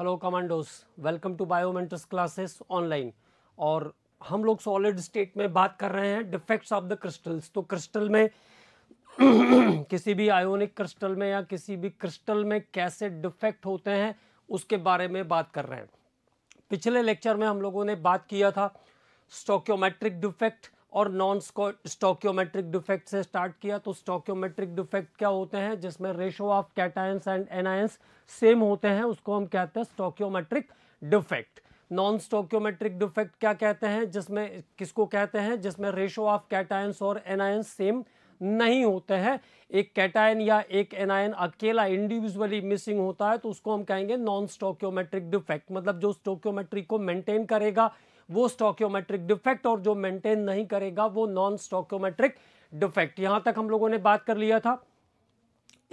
Hello commandos welcome to बायोमेंटस classes online और हम लोग सॉलिड स्टेट में बात कर रहे हैं डिफेक्ट्स ऑफ द क्रिस्टल्स तो क्रिस्टल में किसी भी आयोनिक क्रिस्टल में या किसी भी क्रिस्टल में कैसे डिफेक्ट होते हैं उसके बारे में बात कर रहे हैं पिछले लेक्चर में हम लोगों ने बात किया था स्टोक्योमेट्रिक डिफेक्ट और नॉन स्टोक्योमेट्रिक डिफेक्ट से स्टार्ट किया तो स्टोक्योमेट्रिक डिफेक्ट क्या होते हैं जिसमें ratio of cations and anions same होते हैं उसको हम कहते हैं stoichiometric defect non stoichiometric defect क्या कहते हैं जिसमें किसको कहते हैं जिसमें रेशो ऑफ कैटायंस और एनायंस सेम नहीं होते हैं एक कैटायन या एक एनायन अकेला इंडिविजुअली मिसिंग होता है तो उसको हम कहेंगे नॉन स्टोक्योमेट्रिक डिफेक्ट मतलब जो स्टोक्योमेट्रिक को मेंटेन करेगा वो स्टॉक्योमेट्रिक डिफेक्ट और जो मेंटेन नहीं करेगा वो नॉन स्टॉक्योमेट्रिक डिफेक्ट यहां तक हम लोगों ने बात कर लिया था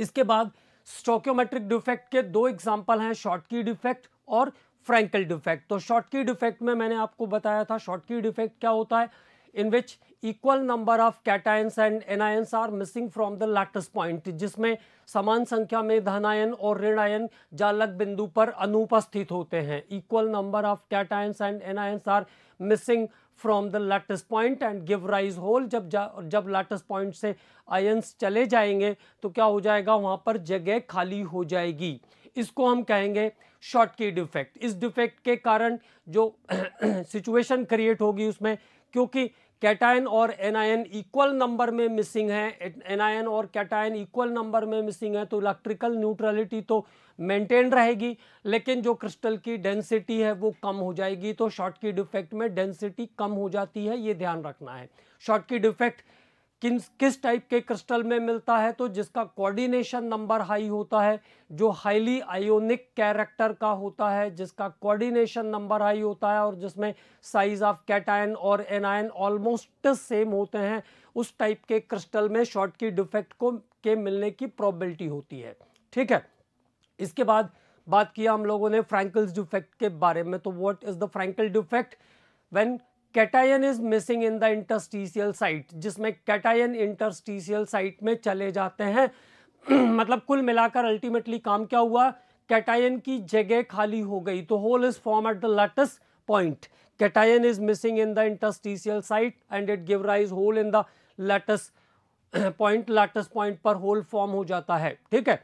इसके बाद स्टॉक्योमेट्रिक डिफेक्ट के दो एग्जाम्पल हैं शॉर्ट की डिफेक्ट और फ्रेंकल डिफेक्ट तो शॉर्ट की डिफेक्ट में मैंने आपको बताया था शॉर्ट की डिफेक्ट क्या होता है in which equal number of cations and anions are missing from the lattice point जिसमें समान संख्या में धनायन और ऋणायन जालक बिंदु पर अनुपस्थित होते हैं equal number of cations and anions are missing from the lattice point and give rise hole जब जब लैटस पॉइंट से आयंस चले जाएंगे तो क्या हो जाएगा वहाँ पर जगह खाली हो जाएगी इसको हम कहेंगे शॉर्ट की डिफेक्ट इस डिफेक्ट के कारण जो सिचुएशन क्रिएट होगी उसमें क्योंकि कैटाइन और एनायन इक्वल नंबर में मिसिंग है एनायन और कैटाइन इक्वल नंबर में मिसिंग है तो इलेक्ट्रिकल न्यूट्रलिटी तो मेंटेन रहेगी लेकिन जो क्रिस्टल की डेंसिटी है वो कम हो जाएगी तो शॉर्ट की डिफेक्ट में डेंसिटी कम हो जाती है ये ध्यान रखना है शॉर्ट की डिफेक्ट किन किस टाइप के क्रिस्टल में मिलता है तो जिसका कोऑर्डिनेशन नंबर हाई होता है जो हाईली आयोनिक कैरेक्टर का होता है जिसका कोऑर्डिनेशन नंबर हाई होता है और जिसमें साइज ऑफ कैटायन और एनायन ऑलमोस्ट सेम होते हैं उस टाइप के क्रिस्टल में शॉर्ट की डिफेक्ट को के मिलने की प्रॉबिलिटी होती है ठीक है इसके बाद बात किया हम लोगों ने फ्रेंकल्स डिफेक्ट के बारे में तो what is the Frenkel defect when cation is missing in the interstitial site जिसमें कैटायन इंटरस्टीशियल साइट में चले जाते हैं मतलब कुल मिलाकर अल्टीमेटली काम क्या हुआ कैटायन की जगह खाली हो गई तो hole is form at the lattice point cation is missing in the interstitial site and it give rise hole in the lattice point lattice point पर होल फॉर्म हो जाता है ठीक है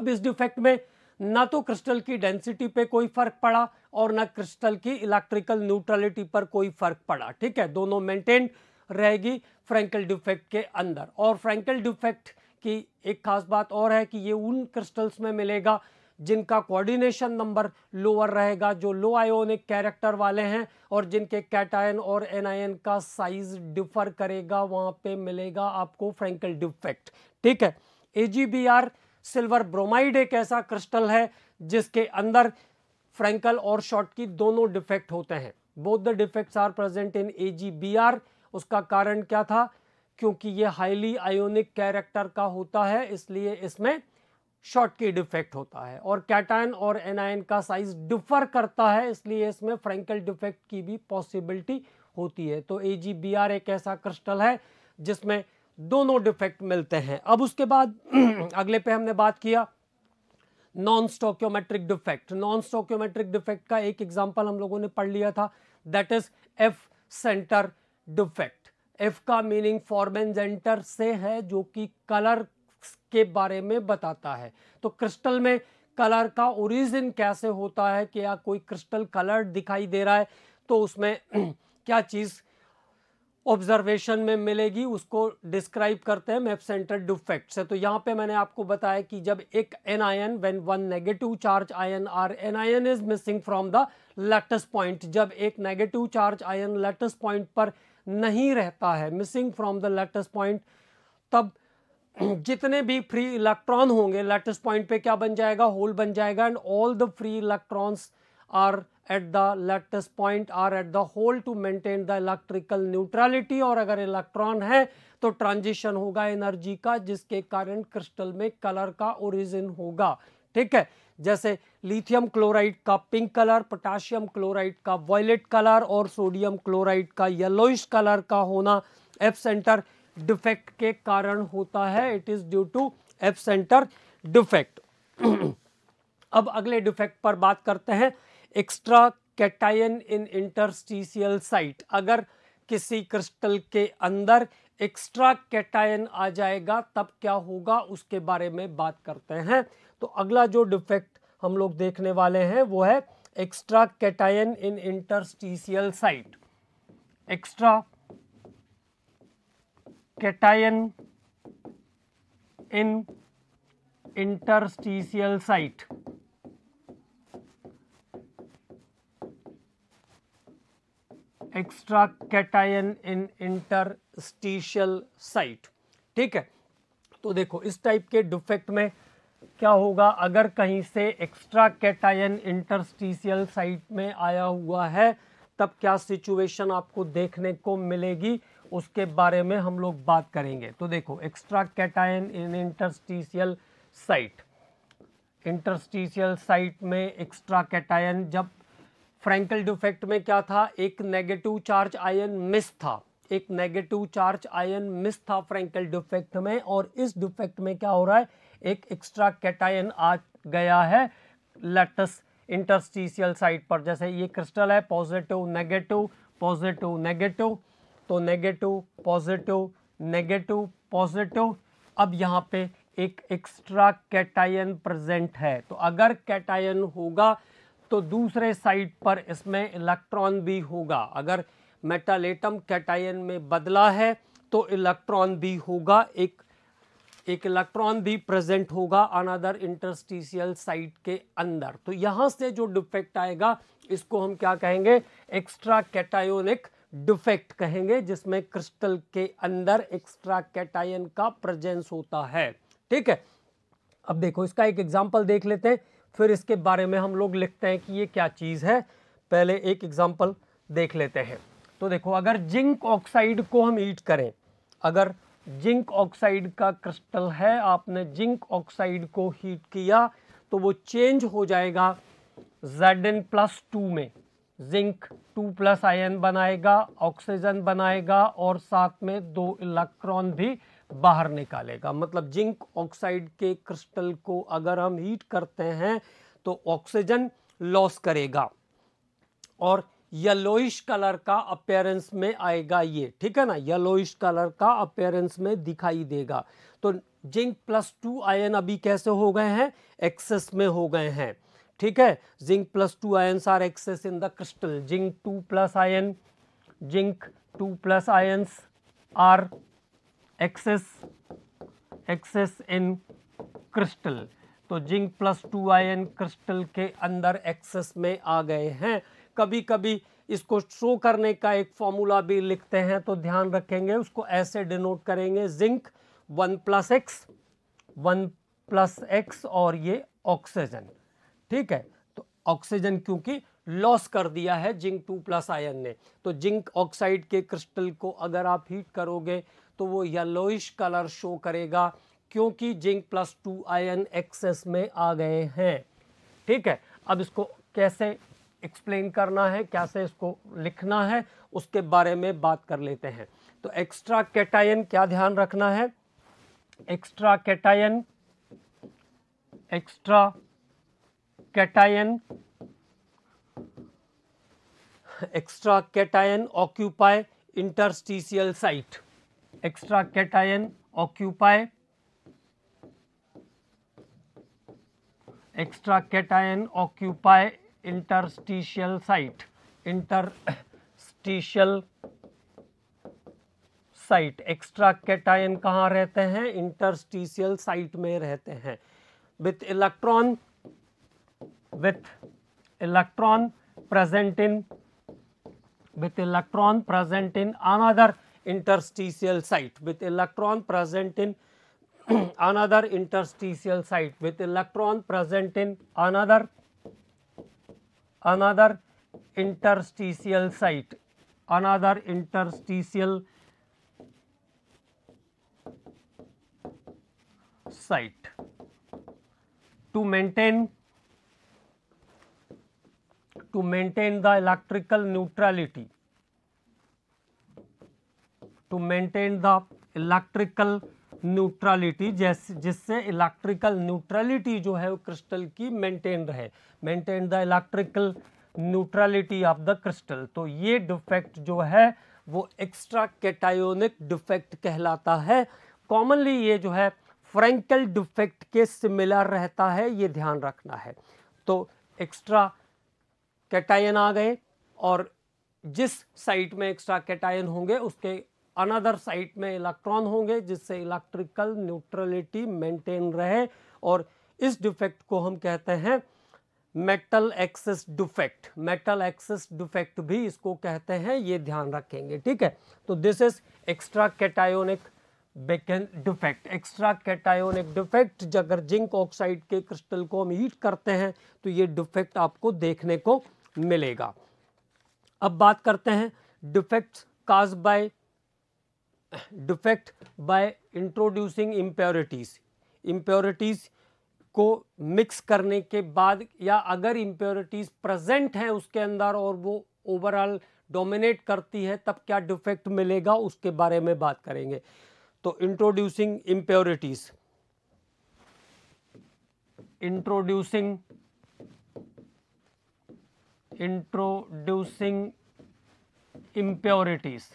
अब इस डिफेक्ट में ना तो क्रिस्टल की डेंसिटी पे कोई फर्क पड़ा और ना क्रिस्टल की इलेक्ट्रिकल न्यूट्रलिटी पर कोई फर्क पड़ा ठीक है दोनों मेंटेन रहेगी फ्रैंकल डिफेक्ट के अंदर और फ्रैंकल डिफेक्ट की एक खास बात और है कि ये उन क्रिस्टल्स में मिलेगा जिनका कोऑर्डिनेशन नंबर लोअर रहेगा जो लो आयोनिक कैरेक्टर वाले हैं और जिनके कैटायन और एनायन का साइज डिफर करेगा वहाँ पे मिलेगा आपको फ्रैंकल डिफेक्ट ठीक है एजीबीआर सिल्वर ब्रोमाइड एक ऐसा क्रिस्टल है जिसके अंदर फ्रेंकल और शॉर्ट की दोनों डिफेक्ट होते हैं both the defects are present in a उसका कारण क्या था क्योंकि ये हाईली आयोनिक कैरेक्टर का होता है इसलिए इसमें शॉर्ट की डिफेक्ट होता है और कैटाइन और एनायन का साइज डिफर करता है इसलिए इसमें फ्रेंकल डिफेक्ट की भी पॉसिबिलिटी होती है तो ए एक ऐसा क्रिस्टल है जिसमें दोनों डिफेक्ट मिलते हैं अब उसके बाद अगले पे हमने बात किया non stoichiometric defect non stoichiometric defect का एक एग्जाम्पल हम लोगों ने पढ़ लिया था that is F centre defect F का मीनिंग फॉर्मेंजेंटर से है जो कि कलर के बारे में बताता है तो क्रिस्टल में कलर का ओरिजिन कैसे होता है कि या कोई क्रिस्टल कलर दिखाई दे रहा है तो उसमें क्या चीज़ ऑब्जर्वेशन में मिलेगी उसको डिस्क्राइब करते हैं मैप सेंटर डिफेक्ट से तो यहाँ पे मैंने आपको बताया कि जब एक anion when one negative charge ion are anion is missing from the lattice point जब एक negative charge ion lattice point पर नहीं रहता है missing from the lattice point तब जितने भी फ्री इलेक्ट्रॉन होंगे लेटेस्ट पॉइंट पे क्या बन जाएगा होल बन जाएगा and all the free electrons are at the lattice point are at the hole to maintain the electrical neutrality और अगर इलेक्ट्रॉन है तो ट्रांजिशन होगा एनर्जी का जिसके कारण क्रिस्टल में कलर का ओरिजिन होगा ठीक है जैसे लिथियम क्लोराइड का पिंक कलर पोटाशियम क्लोराइड का वॉयलेट कलर और सोडियम क्लोराइड का येलोइश कलर का होना एफ सेंटर डिफेक्ट के कारण होता है it is due to F centre defect अब अगले डिफेक्ट पर बात करते हैं extra cation in interstitial site अगर किसी क्रिस्टल के अंदर एक्स्ट्रा कैटायन आ जाएगा तब क्या होगा उसके बारे में बात करते हैं तो अगला जो डिफेक्ट हम लोग देखने वाले हैं वो है extra cation in interstitial site extra cation in interstitial site extra cation in interstitial site ठीक है तो देखो इस टाइप के डिफेक्ट में क्या होगा अगर कहीं से एक्स्ट्रा कैटायन इंटरस्टिशियल साइट में आया हुआ है तब क्या सिचुएशन आपको देखने को मिलेगी उसके बारे में हम लोग बात करेंगे तो देखो extra cation in interstitial site interstitial site में एक्स्ट्रा कैटायन जब फ्रैंकल डिफेक्ट में क्या था एक नेगेटिव चार्ज आयन मिस था एक नेगेटिव चार्ज आयन मिस था फ्रैंकल डिफेक्ट में और इस डिफेक्ट में क्या हो रहा है एक एक्स्ट्रा कैटायन आ गया है लेटस इंटरस्टीशियल साइट पर जैसे ये क्रिस्टल है पॉजिटिव नेगेटिव पॉजिटिव नेगेटिव तो नेगेटिव पॉजिटिव नेगेटिव पॉजिटिव अब यहाँ पे एक एक्स्ट्रा कैटायन प्रेजेंट है तो अगर कैटायन होगा तो दूसरे साइड पर इसमें इलेक्ट्रॉन भी होगा अगर मेटल एटम कैटायन में बदला है तो इलेक्ट्रॉन भी होगा एक एक इलेक्ट्रॉन भी प्रेजेंट होगा अनदर इंटरस्टिशियल साइट के अंदर तो यहां से जो डिफेक्ट आएगा इसको हम क्या कहेंगे एक्स्ट्रा कैटायोनिक डिफेक्ट कहेंगे जिसमें क्रिस्टल के अंदर एक्स्ट्रा कैटायन का प्रेजेंस होता है ठीक है अब देखो इसका एक एग्जाम्पल देख लेते हैं फिर इसके बारे में हम लोग लिखते हैं कि ये क्या चीज़ है पहले एक एग्ज़ाम्पल देख लेते हैं तो देखो अगर जिंक ऑक्साइड को हम ईट करें अगर जिंक ऑक्साइड का क्रिस्टल है आपने जिंक ऑक्साइड को हीट किया तो वो चेंज हो जाएगा जेड एन प्लस टू में जिंक टू प्लस आयन बनाएगा ऑक्सीजन बनाएगा और साथ में दो इलेक्ट्रॉन भी बाहर निकालेगा मतलब जिंक ऑक्साइड के क्रिस्टल को अगर हम हीट करते हैं तो ऑक्सीजन लॉस करेगा और येलोइश कलर का अपेयरेंस में आएगा ये ठीक है ना येलोइश कलर का अपेयरेंस में दिखाई देगा तो जिंक प्लस टू आयन अभी कैसे हो गए हैं एक्सेस में हो गए हैं ठीक है zinc plus two ion are excess in the crystal zinc two plus ion zinc two plus ions are excess excess in crystal तो zinc plus two ion crystal के अंदर एक्सेस में आ गए हैं कभी कभी इसको शो करने का एक फॉर्मूला भी लिखते हैं तो ध्यान रखेंगे उसको ऐसे डिनोट करेंगे zinc one plus X one plus X और ये ऑक्सीजन ठीक है तो ऑक्सीजन क्योंकि लॉस कर दिया है जिंक टू प्लस आयन ने तो जिंक ऑक्साइड के क्रिस्टल को अगर आप हीट करोगे तो वो येलोइश कलर शो करेगा क्योंकि zinc plus two ion excess में आ गए हैं ठीक है अब इसको कैसे एक्सप्लेन करना है कैसे इसको लिखना है उसके बारे में बात कर लेते हैं तो एक्स्ट्रा कैटायन क्या ध्यान रखना है extra cation extra cation extra cation occupy interstitial site extra cation occupy extra cation occupy interstitial site interstitial site extra cation कहाँ रहते हैं इंटरस्टीशियल साइट में रहते हैं with electron with electron present in with electron present in another interstitial site with electron present in another interstitial site with electron present in another another interstitial site another interstitial site to maintain to maintain the electrical neutrality to maintain the electrical neutrality जैसे जिससे electrical neutrality जो है वो crystal की maintain रहे maintain the electrical neutrality of the crystal तो ये defect जो है वो एक्स्ट्रा कैटायोनिक डिफेक्ट कहलाता है कॉमनली ये जो है फ्रेंकल डिफेक्ट के सिमिलर रहता है ये ध्यान रखना है तो एक्स्ट्रा कैटायन आ गए और जिस साइट में एक्स्ट्रा कैटायन होंगे उसके अनदर साइट में इलेक्ट्रॉन होंगे जिससे इलेक्ट्रिकल न्यूट्रलिटी मेंटेन रहे और इस डिफेक्ट को हम कहते हैं metal excess defect metal excess defect भी इसको कहते हैं ये ध्यान रखेंगे ठीक है तो दिस इज एक्स्ट्रा कैटायोनिक बेकन डिफेक्ट एक्स्ट्रा कैटायोनिक डिफेक्ट अगर जिंक ऑक्साइड के क्रिस्टल को हम हीट करते हैं तो ये डिफेक्ट आपको देखने को मिलेगा अब बात करते हैं defects cause by defect by introducing impurities impurities को मिक्स करने के बाद या अगर इम्प्योरिटीज़ प्रेजेंट हैं उसके अंदर और वो ओवरऑल डोमिनेट करती है तब क्या डिफेक्ट मिलेगा उसके बारे में बात करेंगे तो introducing impurities introducing introducing impurities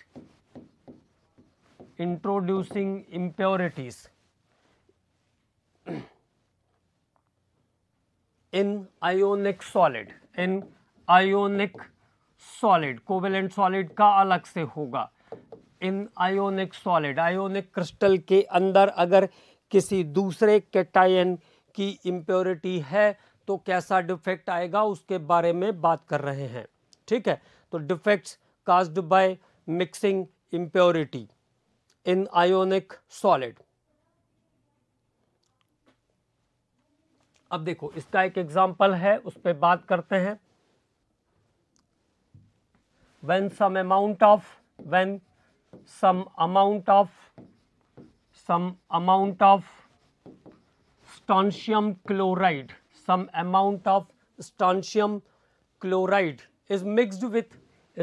introducing impurities in ionic solid in ionic solid covalent solid का अलग से होगा इन आयोनिक सॉलिड आयोनिक क्रिस्टल के अंदर अगर किसी दूसरे कैटायन की इम्प्योरिटी है तो कैसा डिफेक्ट आएगा उसके बारे में बात कर रहे हैं ठीक है तो defects caused by mixing impurity in ionic solid अब देखो इसका एक एग्जाम्पल है उस पर बात करते हैं when some amount of when some amount of some amount of strontium chloride some amount of strontium chloride is mixed with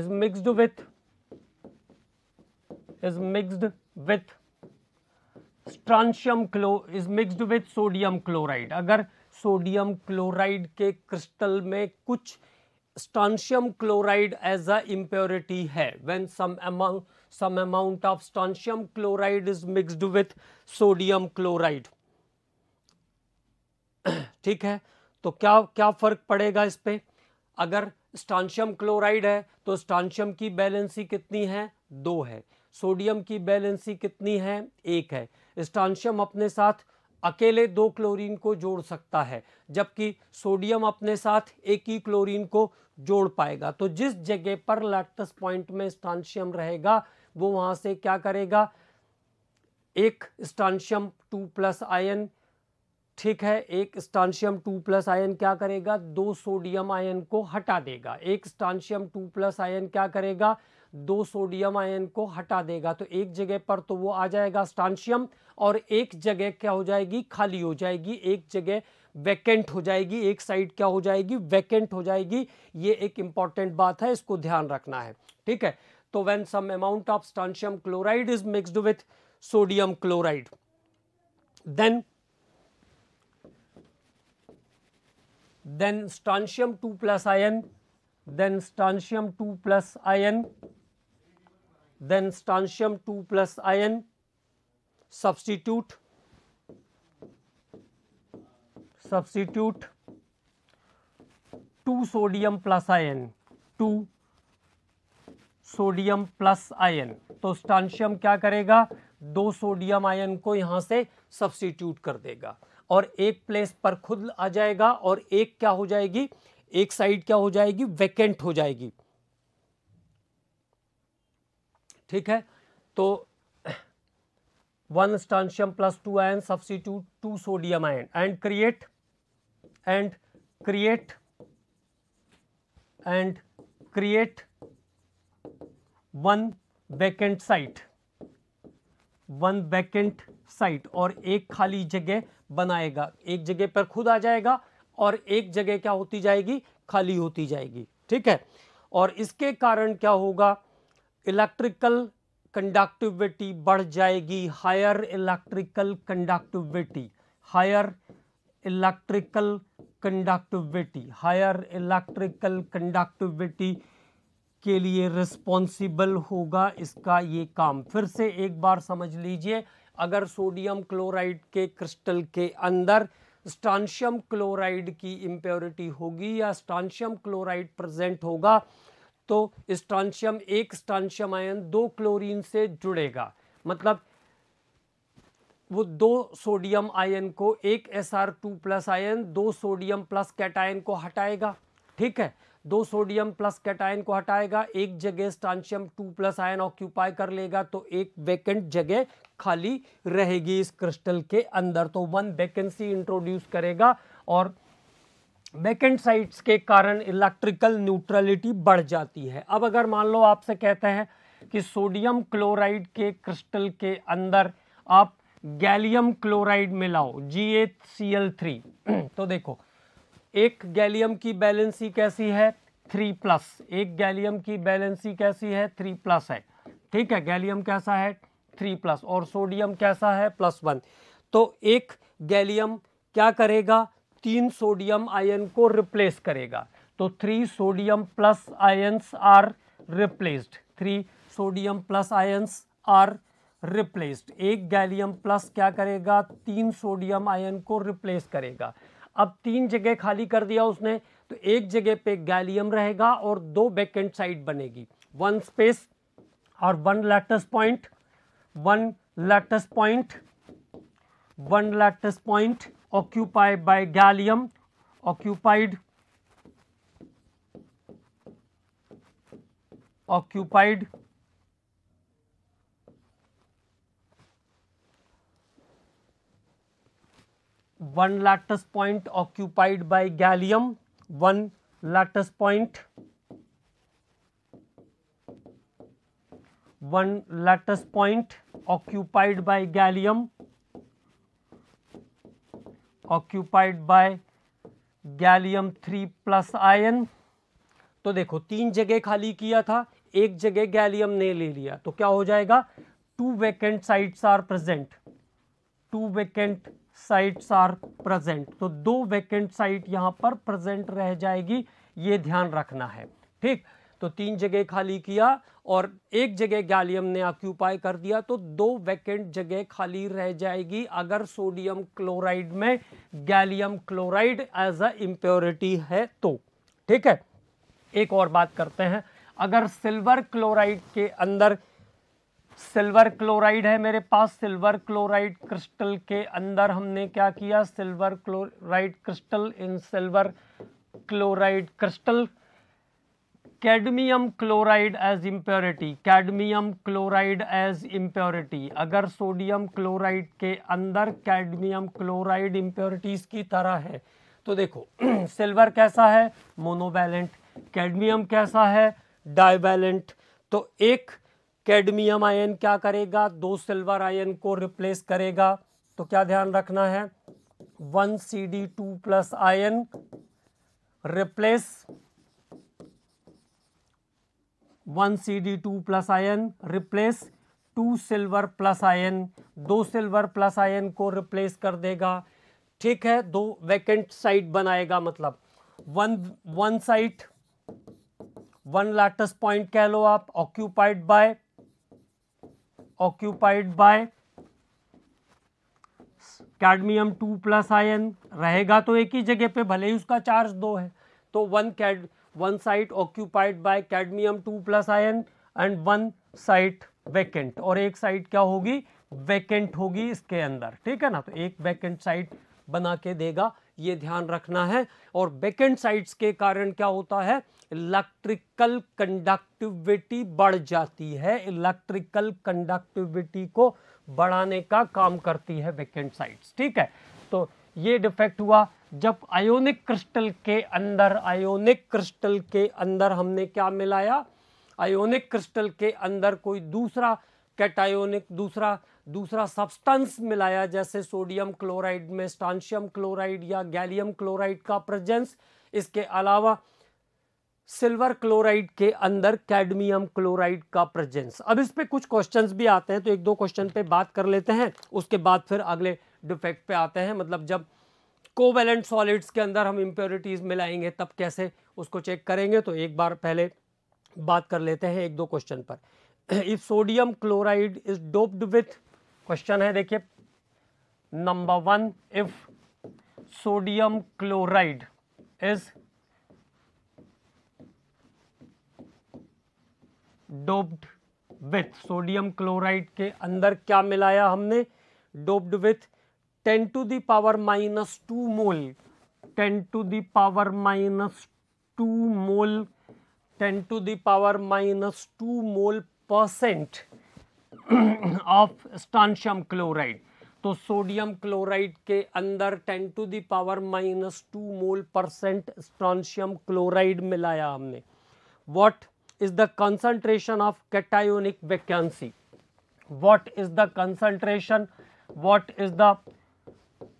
is mixed with is mixed with strontium क्लो is mixed with sodium chloride अगर sodium chloride के crystal में कुछ strontium chloride as a impurity है when some amount some amount of strontium chloride is mixed with sodium chloride ठीक है तो क्या क्या फ़र्क पड़ेगा इस पर अगर स्टांशियम क्लोराइड है तो स्टांशियम की बैलेंसी कितनी है दो है सोडियम की बैलेंसी कितनी है एक है स्टानशियम अपने साथ अकेले दो क्लोरीन को जोड़ सकता है जबकि सोडियम अपने साथ एक ही क्लोरीन को जोड़ पाएगा तो जिस जगह पर लैक्टस पॉइंट में स्टानशियम रहेगा वो वहाँ से क्या करेगा एक स्टानशियम टू प्लस आयन ठीक है एक स्टानशियम टू प्लस आयन क्या करेगा दो सोडियम आयन को हटा देगा एक स्टानशियम टू प्लस आयन क्या करेगा दो सोडियम आयन को हटा देगा तो एक जगह पर तो वो आ जाएगा स्टांशियम और एक जगह क्या हो जाएगी खाली हो जाएगी एक जगह वैकेंट हो जाएगी एक साइड क्या हो जाएगी वैकेंट हो जाएगी ये एक इंपॉर्टेंट बात है इसको ध्यान रखना है ठीक है तो when some amount of strontium chloride is mixed with sodium chloride then then stanchium 2 plus ion then stanchium 2 plus ion then strontium 2 plus ion substitute substitute 2 sodium plus ion 2 sodium plus ion तो strontium क्या करेगा दो sodium ion को यहां से substitute कर देगा और एक प्लेस पर खुद आ जाएगा और एक क्या हो जाएगी एक साइड क्या हो जाएगी वैकेंट हो जाएगी ठीक है तो one strontium plus two ion substitute two sodium ion and create and create and create one vacant site one vacant site और एक खाली जगह बनाएगा एक जगह पर खुद आ जाएगा और एक जगह क्या होती जाएगी खाली होती जाएगी ठीक है और इसके कारण क्या होगा इलेक्ट्रिकल कंडक्टिविटी बढ़ जाएगी higher electrical conductivity higher electrical conductivity higher electrical conductivity के लिए रिस्पॉन्सिबल होगा इसका ये काम फिर से एक बार समझ लीजिए अगर सोडियम क्लोराइड के क्रिस्टल के अंदर स्टानशियम क्लोराइड की इम्प्योरिटी होगी या स्टानशियम क्लोराइड प्रेजेंट होगा तो स्ट्रांशियम एक स्ट्रांशियम आयन दो क्लोरीन से जुड़ेगा मतलब वो दो सोडियम आयन को एक S R two plus ion दो सोडियम प्लस कैटायन को हटाएगा ठीक है दो सोडियम प्लस कैटायन को हटाएगा एक जगह strontium two plus ion occupy कर लेगा तो एक वैकेंट जगह खाली रहेगी इस क्रिस्टल के अंदर तो वन वैकेंसी इंट्रोड्यूस करेगा और वैकेंट साइट्स के कारण इलेक्ट्रिकल न्यूट्रलिटी बढ़ जाती है अब अगर मान लो आपसे कहते हैं कि सोडियम क्लोराइड के क्रिस्टल के अंदर आप गैलियम क्लोराइड मिलाओ जी सी एल थ्री तो देखो एक गैलियम की बैलेंसी कैसी है थ्री प्लस एक गैलियम की बैलेंसी कैसी है थ्री प्लस है ठीक है गैलियम कैसा है थ्री प्लस और सोडियम कैसा है प्लस वन तो एक गैलियम क्या करेगा तीन सोडियम आयन को रिप्लेस करेगा तो three sodium plus ions are replaced three sodium plus ions are replaced एक गैलियम प्लस क्या करेगा तीन सोडियम आयन को रिप्लेस करेगा अब तीन जगह खाली कर दिया उसने तो एक जगह पे गैलियम रहेगा और दो बैकेंड साइड बनेगी वन स्पेस और one lattice point one lattice point one lattice point occupied by gallium occupied occupied one lattice point occupied by gallium one lattice point one lattice point occupied by gallium occupied by gallium three plus ion तो देखो तीन जगह खाली किया था एक जगह gallium ने ले लिया तो क्या हो जाएगा two vacant sites are present two vacant sites are present तो दो वेकेंट साइट यहां पर प्रेजेंट रह जाएगी ये ध्यान रखना है ठीक तो तीन जगह खाली किया और एक जगह गैलियम ने ऑक्यूपाई कर दिया तो दो वैकेंट जगह खाली रह जाएगी अगर सोडियम क्लोराइड में gallium chloride as a impurity है तो ठीक है एक और बात करते हैं अगर सिल्वर क्लोराइड के अंदर सिल्वर क्लोराइड है मेरे पास सिल्वर क्लोराइड क्रिस्टल के अंदर हमने क्या किया silver chloride crystal in silver chloride crystal cadmium chloride as impurity cadmium chloride as impurity अगर सोडियम क्लोराइड के अंदर कैडमियम क्लोराइड इम्प्योरिटीज की तरह है तो देखो सिल्वर कैसा है मोनोवैलेंट कैडमियम कैसा है डाइवैलेंट तो एक कैडमियम आयन क्या करेगा दो सिल्वर आयन को रिप्लेस करेगा तो क्या ध्यान रखना है one C D two plus ion replace one C D two plus ion replace two silver plus ion दो सिल्वर प्लस आयन को रिप्लेस कर देगा ठीक है दो वैकेंट साइट बनाएगा मतलब one one site one lattice point कह लो आप occupied by occupied by cadmium two plus ion रहेगा तो एक ही जगह पे भले ही उसका चार्ज दो है तो वन कैड one site occupied by cadmium 2 plus ion and one site vacant और एक साइट क्या होगी वैकेंट होगी इसके अंदर ठीक है ना तो एक वैकेंट साइट बना के देगा ये ध्यान रखना है और वैकेंट साइट्स के कारण क्या होता है इलेक्ट्रिकल कंडक्टिविटी बढ़ जाती है इलेक्ट्रिकल कंडक्टिविटी को बढ़ाने का काम करती है वेकेंट साइट्स ठीक है तो ये डिफेक्ट हुआ जब आयोनिक क्रिस्टल के अंदर आयोनिक क्रिस्टल के अंदर हमने क्या मिलाया आयोनिक क्रिस्टल के अंदर कोई दूसरा कैटायोनिक दूसरा दूसरा सब्सटेंस मिलाया जैसे सोडियम क्लोराइड में स्टानशियम क्लोराइड या गैलियम क्लोराइड का प्रेजेंस इसके अलावा सिल्वर क्लोराइड के अंदर कैडमियम क्लोराइड का प्रेजेंस अब इस पे कुछ क्वेश्चंस भी आते हैं तो एक दो क्वेश्चन पे बात कर लेते हैं उसके बाद फिर अगले डिफेक्ट पे आते हैं मतलब जब कोवेलेंट सॉलिड्स के अंदर हम इम्प्योरिटीज़ मिलाएंगे तब कैसे उसको चेक करेंगे तो एक बार पहले बात कर लेते हैं एक दो क्वेश्चन पर if sodium chloride is doped with question है देखिए number one if sodium chloride is doped with sodium chloride के अंदर क्या मिलाया हमने doped with ten to the power minus two mole ten to the power minus two mole ten to the power minus two mole percent of strontium chloride तो sodium chloride के अंदर ten to the power minus two mole percent strontium chloride मिलाया हमने what is the concentration of cationic vacancy what is the concentration what is the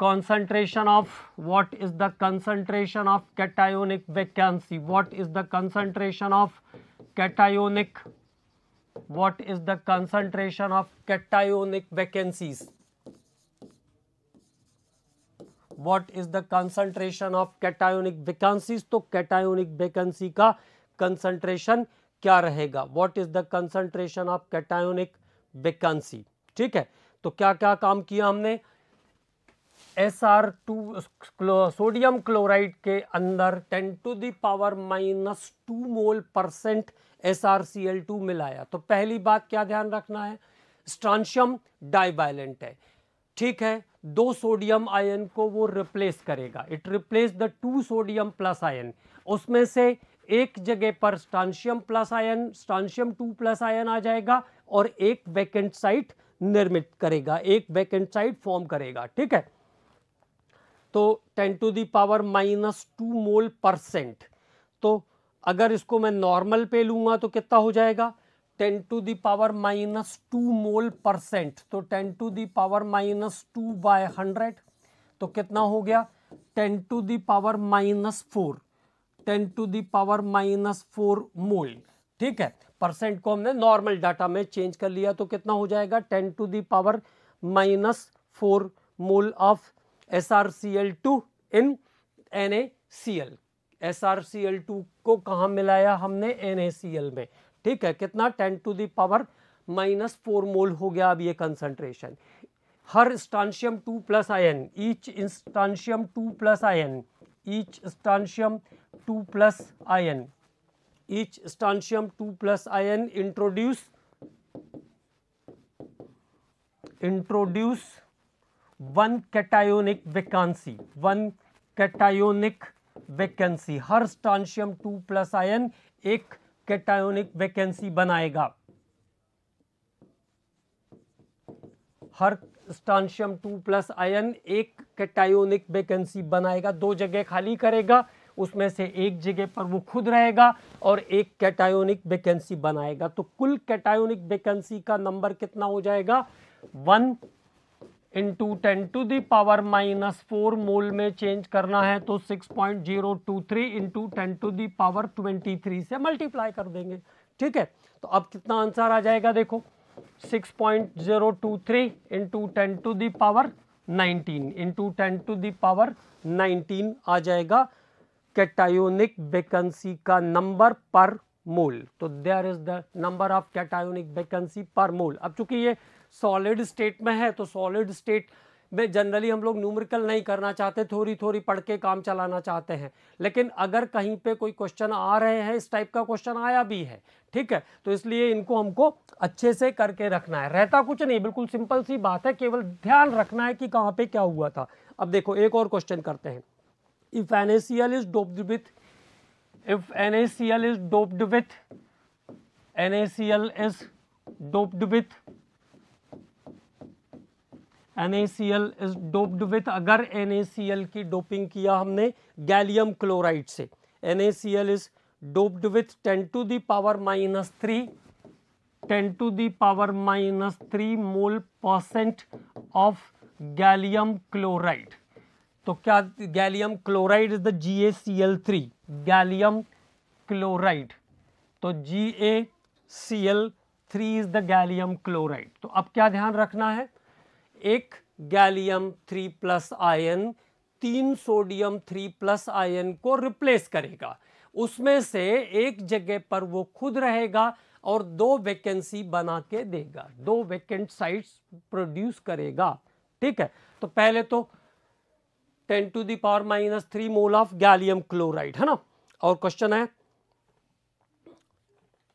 concentration of what is the concentration of cationic vacancy what is the concentration of cationic what is the concentration of cationic vacancies what is the concentration of cationic vacancies तो cationic vacancy का concentration क्या रहेगा what is the concentration of cationic vacancy ठीक है तो क्या क्या काम किया हमने S R two sodium chloride के अंदर ten to the power minus two mole percent S R C L two मिलाया तो पहली बात क्या ध्यान रखना है स्ट्रांशियम डाइवायलेंट है ठीक है दो सोडियम आयन को वो रिप्लेस करेगा it replace the two sodium plus ion उसमें से एक जगह पर strontium plus ion strontium two plus ion आ जाएगा और एक वैकेंट साइट निर्मित करेगा एक वैकेंट साइट फॉर्म करेगा ठीक है तो 10 to the power minus two mole percent तो अगर इसको मैं नॉर्मल पे लूँगा तो कितना हो जाएगा 10 to the power minus two mole percent तो 10 to the power minus two by hundred तो कितना हो गया 10 to the power minus four ten to the power minus four mole ठीक है परसेंट को हमने नॉर्मल डाटा में चेंज कर लिया तो कितना हो जाएगा ten to the power minus four mole of S R C L two in N A C C L S R L two को कहाँ मिलाया हमने एन ए सी एल में ठीक है कितना ten to the power minus four mole हो गया अब ये कंसंट्रेशन हर strontium two plus ion each strontium two plus ion each strontium two plus ion each strontium two plus ion introduce introduce one cationic vacancy one cationic vacancy हर strontium two plus ion एक cationic vacancy बनाएगा हर strontium two plus ion एक cationic vacancy बनाएगा दो जगह खाली करेगा उसमें से एक जगह पर वो खुद रहेगा और एक कैटायोनिक वैकेंसी बनाएगा तो कुल कैटायोनिक वैकेंसी का नंबर कितना हो जाएगा one into ten to the power minus four mole में चेंज करना है तो six point zero two three into ten to the power twenty three से मल्टीप्लाई कर देंगे ठीक है तो अब कितना आंसर आ जाएगा देखो six point zero two three into ten to the power nineteen into ten to the power nineteen आ जाएगा कैटायोनिक वैकेंसी का नंबर पर मोल तो there is the number of cationic vacancy per mole अब चूंकि ये सॉलिड स्टेट में है तो सॉलिड स्टेट में जनरली हम लोग न्यूमरिकल नहीं करना चाहते थोड़ी थोड़ी पढ़ के काम चलाना चाहते हैं लेकिन अगर कहीं पे कोई क्वेश्चन आ रहे हैं इस टाइप का क्वेश्चन आया भी है ठीक है तो इसलिए इनको हमको अच्छे से करके रखना है रहता कुछ नहीं बिल्कुल सिंपल सी बात है केवल ध्यान रखना है कि कहाँ पर क्या हुआ था अब देखो एक और क्वेश्चन करते हैं if N is doped with if N is doped with N is doped with N A C L is doped with अगर एन ए सी एल की डोपिंग किया हमने गैलियम क्लोराइड से N NaCl is doped with 10 to the power minus minus three ten to the power minus three mole percent of gallium chloride तो क्या gallium chloride is the G A C L three gallium chloride तो G A C L three is the gallium chloride तो अब क्या ध्यान रखना है एक गैलियम थ्री प्लस आयन तीन सोडियम थ्री प्लस आयन को रिप्लेस करेगा उसमें से एक जगह पर वो खुद रहेगा और दो वैकेंसी बना के देगा दो वैकेंट साइट्स प्रोड्यूस करेगा ठीक है तो पहले तो ten to the power minus three mole of gallium chloride है ना और क्वेश्चन है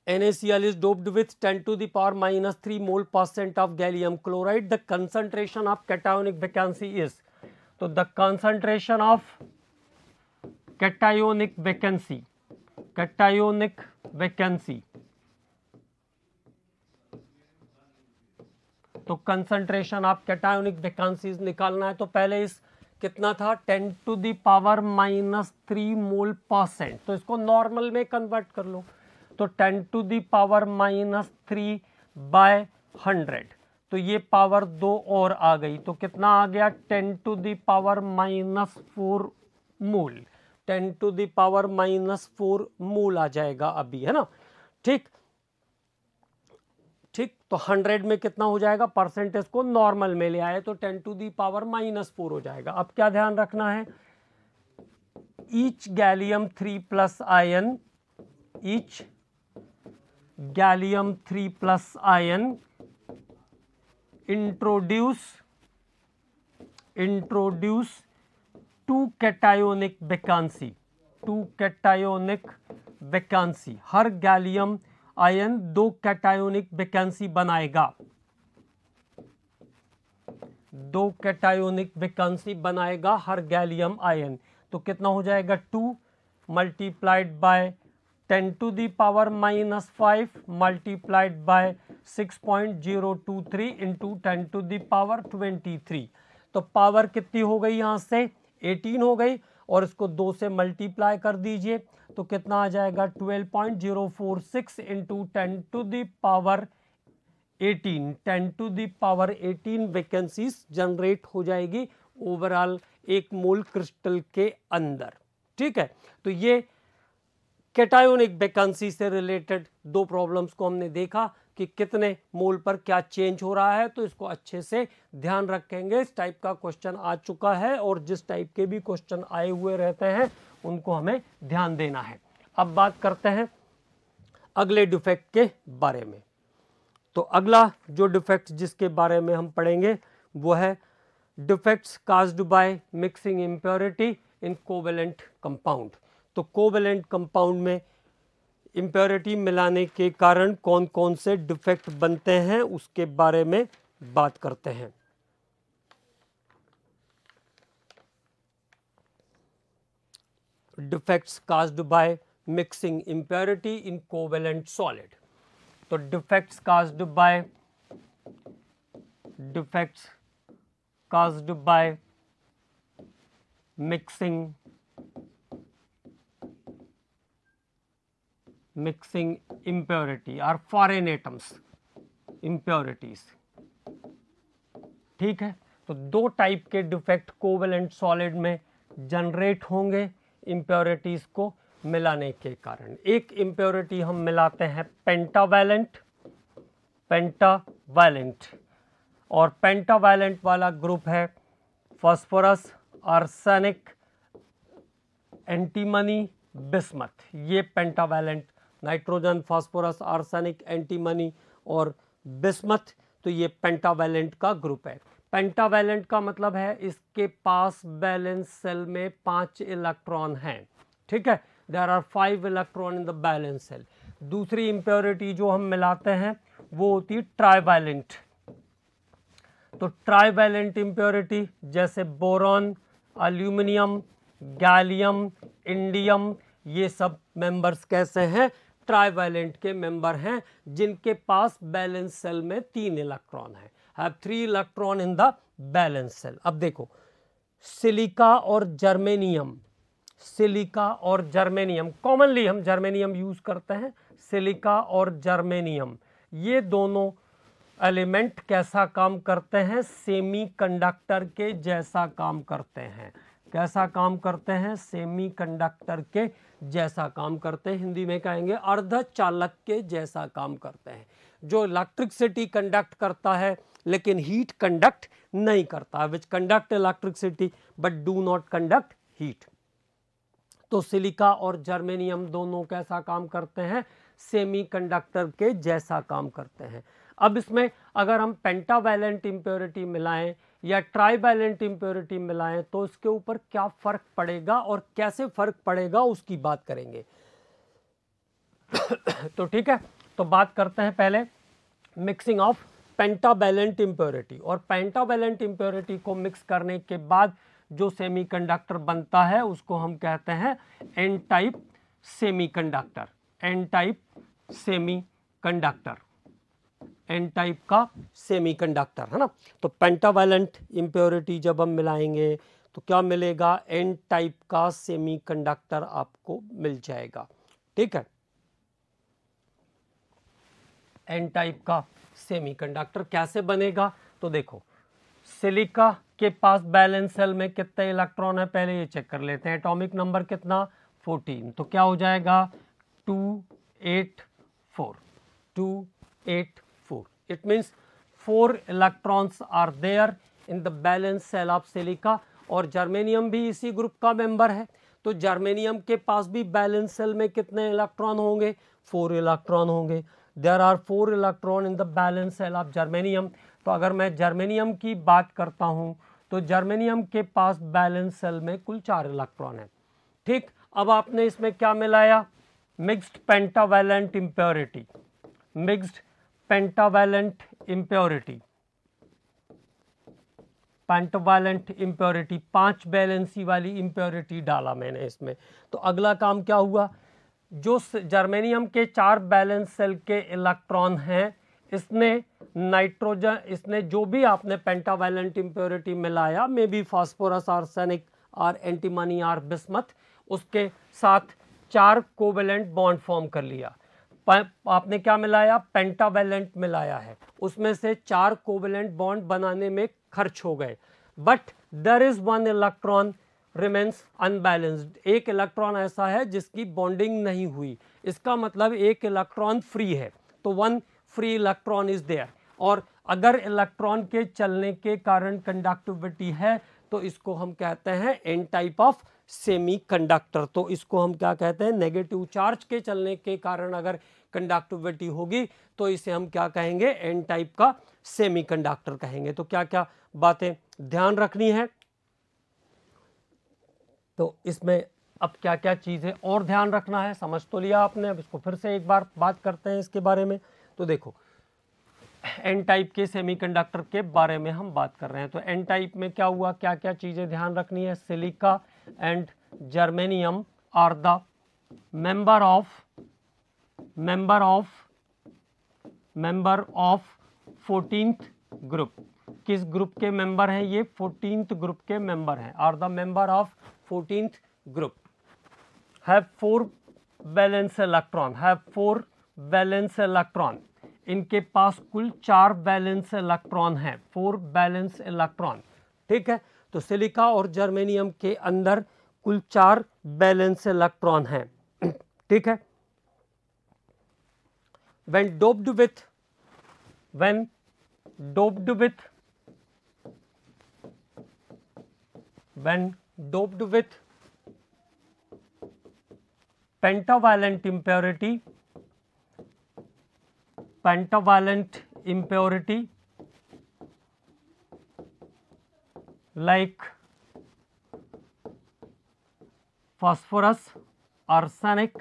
NaCl is doped with 10 to the power minus 3 mole percent of gallium chloride. The concentration of cationic vacancy is. So, the concentration of cationic vacancy, cationic vacancy. तो concentration of cationic vacancies निकालना है तो पहले इस कितना था 10 to the power minus 3 mole percent तो इसको नॉर्मल में कन्वर्ट कर लो तो ten to the power minus three by hundred तो ये पावर दो और आ गई तो कितना आ गया ten to the power minus four mole ten to the power minus four mole आ जाएगा अभी है ना ठीक ठीक तो हंड्रेड में कितना हो जाएगा परसेंटेज को नॉर्मल में ले आए तो ten to the power minus four हो जाएगा अब क्या ध्यान रखना है each gallium three plus ion each gallium three plus ion introduce introduce two cationic vacancy two cationic vacancy हर गैलियम आयन दो कैटायोनिक वैकेंसी बनाएगा दो कैटायोनिक वैकेंसी बनाएगा हर गैलियम आयन तो कितना हो जाएगा two multiplied by 10 to the power minus 5 multiplied by 6.023 ten to the power twenty three तो पावर कितनी हो गई यहाँ से एटीन हो गई और इसको दो से मल्टीप्लाई कर दीजिए तो कितना आ जाएगा twelve point zero four six into ten to the power eighteen ten to the power eighteen vacancies generate हो जाएगी ओवरऑल एक मोल क्रिस्टल के अंदर ठीक है तो ये कैटायोनिक वैकेंसी से रिलेटेड दो प्रॉब्लम्स को हमने देखा कि कितने मोल पर क्या चेंज हो रहा है तो इसको अच्छे से ध्यान रखेंगे इस टाइप का क्वेश्चन आ चुका है और जिस टाइप के भी क्वेश्चन आए हुए रहते हैं उनको हमें ध्यान देना है अब बात करते हैं अगले डिफेक्ट के बारे में तो अगला जो डिफेक्ट जिसके बारे में हम पढ़ेंगे वो है defects caused by mixing impurity in covalent compound तो कोवेलेंट कंपाउंड में इम्प्योरिटी मिलाने के कारण कौन कौन से डिफेक्ट बनते हैं उसके बारे में बात करते हैं defects caused by mixing impurity in covalent solid तो defects caused by defects caused by mixing mixing impurity or foreign atoms impurities ठीक है तो दो टाइप के डिफेक्ट कोवेलेंट सॉलिड में जनरेट होंगे इम्प्योरिटीज़ को मिलाने के कारण एक इम्प्योरिटी हम मिलाते हैं पेंटावैलेंट पेंटावैलेंट और पेंटावैलेंट वाला ग्रुप है फॉस्फोरस आर्सेनिक एंटीमनी बिस्मथ ये pentavalent nitrogen phosphorus arsenic antimony और बिस्मथ तो ये पेंटावैलेंट का ग्रुप है पेंटावैलेंट का मतलब है इसके पास बैलेंस सेल में पांच इलेक्ट्रॉन हैं ठीक है there are five electron in the valence shell दूसरी इंप्योरिटी जो हम मिलाते हैं वो होती है ट्राइवैलेंट तो ट्राइवैलेंट इंप्योरिटी जैसे बोरॉन अल्यूमिनियम गैलियम इंडियम ये सब मेंबर्स कैसे हैं ट्राईवैलेंट के मेंबर हैं जिनके पास बैलेंस सेल में तीन इलेक्ट्रॉन हैं have three electron in the valence shell अब देखो सिलिका और जर्मेनियम सिलिका और जर्मेनियम कॉमनली हम जर्मेनियम यूज़ करते हैं सिलिका और जर्मेनियम ये दोनों एलिमेंट कैसा काम करते हैं सेमीकंडक्टर के जैसा काम करते हैं कैसा काम करते हैं सेमीकंडक्टर के जैसा काम करते हैं हिंदी में कहेंगे अर्धचालक के जैसा काम करते हैं जो इलेक्ट्रिकसिटी कंडक्ट करता है लेकिन हीट कंडक्ट नहीं करता which conduct electricity but do not conduct heat तो सिलिका और जर्मेनियम दोनों कैसा काम करते हैं सेमीकंडक्टर के जैसा काम करते हैं अब इसमें अगर हम पेंटावैलेंट इम्प्योरिटी मिलाएं या बैलेंट इम्प्योरिटी मिलाएं तो इसके ऊपर क्या फ़र्क पड़ेगा और कैसे फ़र्क पड़ेगा उसकी बात करेंगे तो ठीक है तो बात करते हैं पहले मिक्सिंग ऑफ पेंटाबैलेंट इम्प्योरिटी और पेंटाबैलेंट इम्प्योरिटी को मिक्स करने के बाद जो सेमीकंडक्टर बनता है उसको हम कहते हैं N type semiconductor N type semiconductor N type का सेमीकंडक्टर है ना तो पेंटावेलेंट इम्प्योरिटी जब हम मिलाएंगे तो क्या मिलेगा एन टाइप का सेमीकंडक्टर आपको मिल जाएगा ठीक है एन टाइप का सेमीकंडक्टर कैसे बनेगा तो देखो सिलिका के पास बैलेंस सेल में कितने इलेक्ट्रॉन है पहले ये चेक कर लेते हैं एटॉमिक नंबर कितना 14 तो क्या हो जाएगा 284 284 It means 4 electrons are there in the balance cell of silica और जर्मेनियम भी इसी ग्रुप का मेंबर है तो जर्मेनियम के पास भी बैलेंस सेल में कितने इलेक्ट्रॉन होंगे फोर इलेक्ट्रॉन होंगे there are four electron in the valence shell of germanium तो अगर मैं जर्मेनियम की बात करता हूँ तो जर्मेनियम के पास बैलेंस सेल में कुल चार इलेक्ट्रॉन है ठीक अब आपने इसमें क्या मिलाया mixed pentavalent impurity mixed pentavalent impurity pentavalent impurity पांच बैलेंसी वाली इम्प्योरिटी डाला मैंने इसमें तो अगला काम क्या हुआ जो जर्मेनियम के चार बैलेंस सेल के इलेक्ट्रॉन हैं इसने नाइट्रोजन इसने जो भी आपने पेंटावैलेंट इम्प्योरिटी में लाया मे बी फॉस्फोरस आर्सेनिक और एंटीमनी आर बिस्मत उसके साथ चार कोवेलेंट बॉन्ड फॉर्म कर लिया आपने क्या मिलाया पेंटावेलेंट मिलाया है उसमें से चार कोवेलेंट बॉन्ड बनाने में खर्च हो गए but there is one electron remains unbalanced एक इलेक्ट्रॉन ऐसा है जिसकी बॉन्डिंग नहीं हुई इसका मतलब एक इलेक्ट्रॉन फ्री है तो one free electron is there और अगर इलेक्ट्रॉन के चलने के कारण कंडक्टिविटी है तो इसको हम कहते हैं एन टाइप ऑफ सेमीकंडक्टर तो इसको हम क्या कहते हैं नेगेटिव चार्ज के चलने के कारण अगर कंडक्टिविटी होगी तो इसे हम क्या कहेंगे एन टाइप का सेमीकंडक्टर कहेंगे तो क्या क्या बातें ध्यान रखनी है तो इसमें अब क्या क्या चीज़ें और ध्यान रखना है समझ तो लिया आपने अब इसको फिर से एक बार बात करते हैं इसके बारे में तो देखो एन टाइप के सेमीकंडक्टर के बारे में हम बात कर रहे हैं तो एन टाइप में क्या हुआ क्या क्या चीज़ें ध्यान रखनी है silica and germanium are the member of member of member of 14th group किस ग्रुप के मेंबर हैं ये फोर्टींथ ग्रुप के मेंबर हैं are the member of fourteenth group have four valence electron have four valence electron इनके पास कुल चार बैलेंस इलेक्ट्रॉन हैं फोर बैलेंस इलेक्ट्रॉन ठीक है तो सिलिका और जर्मेनियम के अंदर कुल चार बैलेंस इलेक्ट्रॉन है ठीक है when doped with when doped with when doped with pentavalent impurity pentavalent impurity like phosphorus arsenic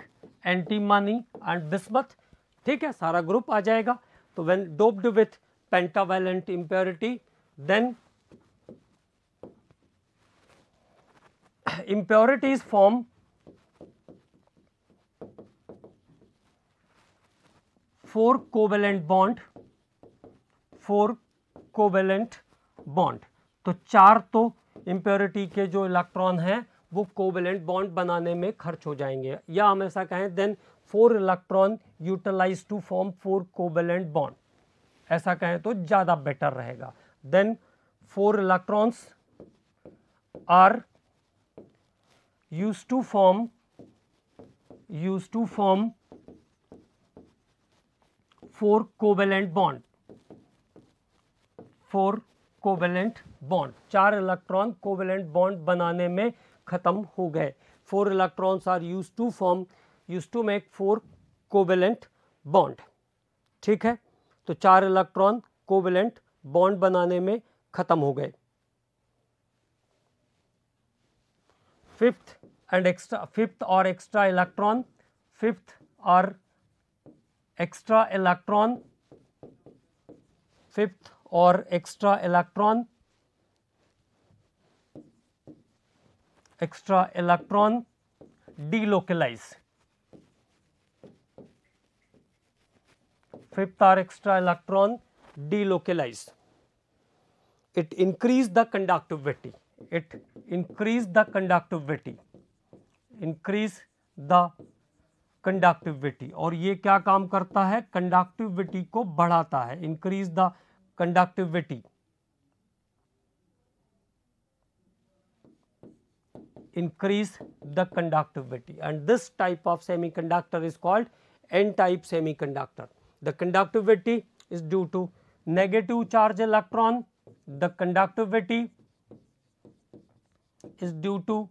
antimony and bismuth ठीक है सारा ग्रुप आ जाएगा तो when doped with pentavalent impurity then impurities form four covalent bond four covalent bond तो चार तो impurity के जो इलेक्ट्रॉन हैं वो कोवेलेंट बॉन्ड बनाने में खर्च हो जाएंगे या हम ऐसा कहें then four electron utilize to form four covalent bond ऐसा कहें तो ज़्यादा बेटर रहेगा then four electrons are used to form used to form four covalent bond four covalent bond चार इलेक्ट्रॉन कोवेलेंट बॉन्ड बनाने में ख़त्म हो गए four electrons are used to form used to make four covalent bond ठीक है तो चार इलेक्ट्रॉन कोवेलेंट बॉन्ड बनाने में ख़त्म हो गए फिफ्थ एंड एक्स्ट्रा फिफ्थ और एक्स्ट्रा इलेक्ट्रॉन फिफ्थ और एक्स्ट्रा इलेक्ट्रॉन फिफ्थ और extra electron extra electron delocalize fifth or extra electron delocalize it increase the conductivity it increase the conductivity increase the conductivity और ये क्या काम करता है conductivity को बढ़ाता है increase the conductivity. increase the conductivity and this type of semiconductor is called n type semiconductor. The conductivity is due to negative charge electron, the conductivity is due to